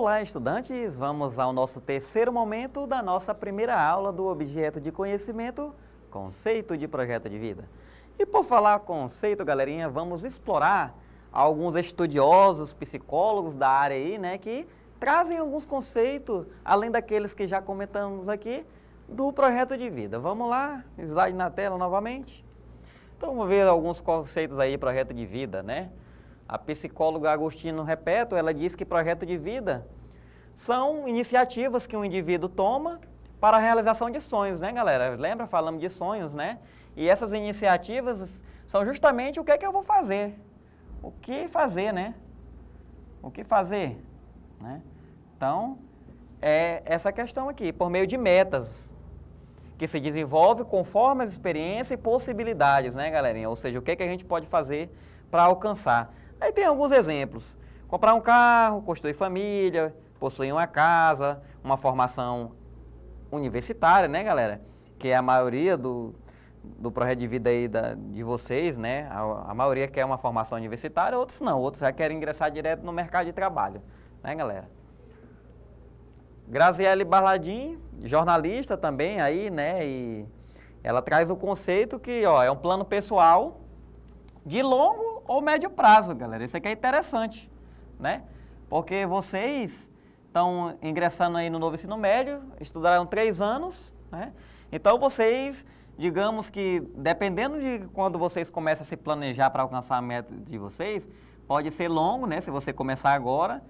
Olá, estudantes! Vamos ao nosso terceiro momento da nossa primeira aula do objeto de conhecimento, conceito de projeto de vida. E por falar conceito, galerinha, vamos explorar alguns estudiosos, psicólogos da área aí, né, que trazem alguns conceitos, além daqueles que já comentamos aqui, do projeto de vida. Vamos lá, slide na tela novamente. Então, vamos ver alguns conceitos aí, projeto de vida, né? A psicóloga Agostino Repeto, ela diz que projeto de vida são iniciativas que um indivíduo toma para a realização de sonhos, né, galera? Lembra? Falamos de sonhos, né? E essas iniciativas são justamente o que é que eu vou fazer. O que fazer, né? O que fazer, né? Então, é essa questão aqui, por meio de metas, que se desenvolve conforme as experiências e possibilidades, né, galerinha? Ou seja, o que, é que a gente pode fazer para alcançar. Aí tem alguns exemplos. Comprar um carro, construir família, possuir uma casa, uma formação universitária, né, galera? Que é a maioria do, do projeto de vida aí da, de vocês, né? A, a, maioria quer uma formação universitária, outros não. Outros já querem ingressar direto no mercado de trabalho, né, galera? Graziele Barladim, jornalista também aí, né? E ela traz o conceito que, ó, é um plano pessoal de longo ou médio prazo, galera. Isso aqui é interessante, né? Porque vocês estão ingressando aí no novo ensino médio, estudaram três anos, né? Então vocês, digamos que, dependendo de quando vocês começam a se planejar para alcançar a meta de vocês, pode ser longo, né? Se você começar agora,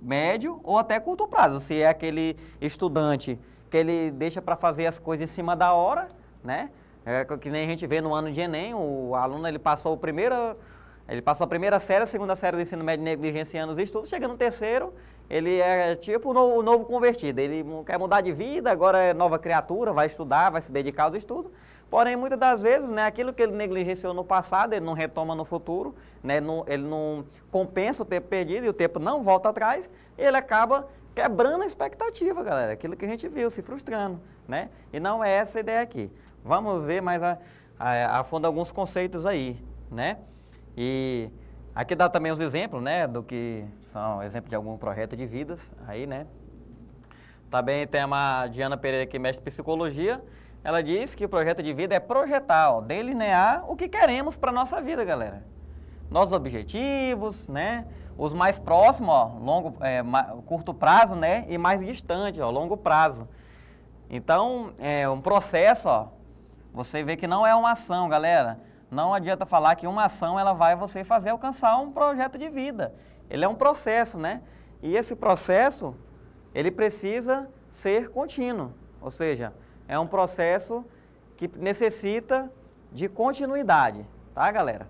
médio ou até curto prazo. Se é aquele estudante que ele deixa para fazer as coisas em cima da hora, né? É, que nem a gente vê no ano de Enem, o aluno ele passou o primeiro ele passou a primeira série, a segunda série do ensino médio negligenciando os estudos, chega no terceiro, ele é tipo o novo, novo, convertido. Ele quer mudar de vida, agora é nova criatura, vai estudar, vai se dedicar aos estudos. Porém, muitas das vezes, né, aquilo que ele negligenciou no passado, ele não retoma no futuro, né, não, ele não compensa o tempo perdido e o tempo não volta atrás, ele acaba quebrando a expectativa, galera. Aquilo que a gente viu, se frustrando. Né? E não é essa a ideia aqui. Vamos ver mais a, a, a fundo alguns conceitos aí. Né? E aqui dá também os exemplos, né, do que são exemplo de algum projeto de vidas aí, né. Também tem a Diana Pereira, que é mestre em psicologia. Ela diz que o projeto de vida é projetar, delinear o que queremos para nossa vida, galera. Nossos objetivos, né? Os mais próximos, ó, longo, é, curto prazo, né? E mais distante, ó, longo prazo. Então, é um processo, ó. Você vê que não é uma ação, galera. Não adianta falar que uma ação ela vai você fazer alcançar um projeto de vida. Ele é um processo, né? E esse processo, ele precisa ser contínuo. Ou seja, é um processo que necessita de continuidade, tá, galera?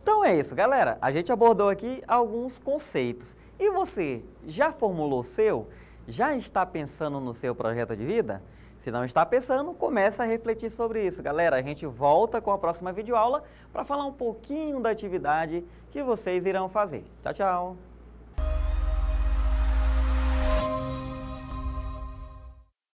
Então é isso, galera. A gente abordou aqui alguns conceitos. E você já formulou o seu? Já está pensando no seu projeto de vida? Se não está pensando, começa a refletir sobre isso. Galera, a gente volta com a próxima videoaula para falar um pouquinho da atividade que vocês irão fazer. Tchau, tchau!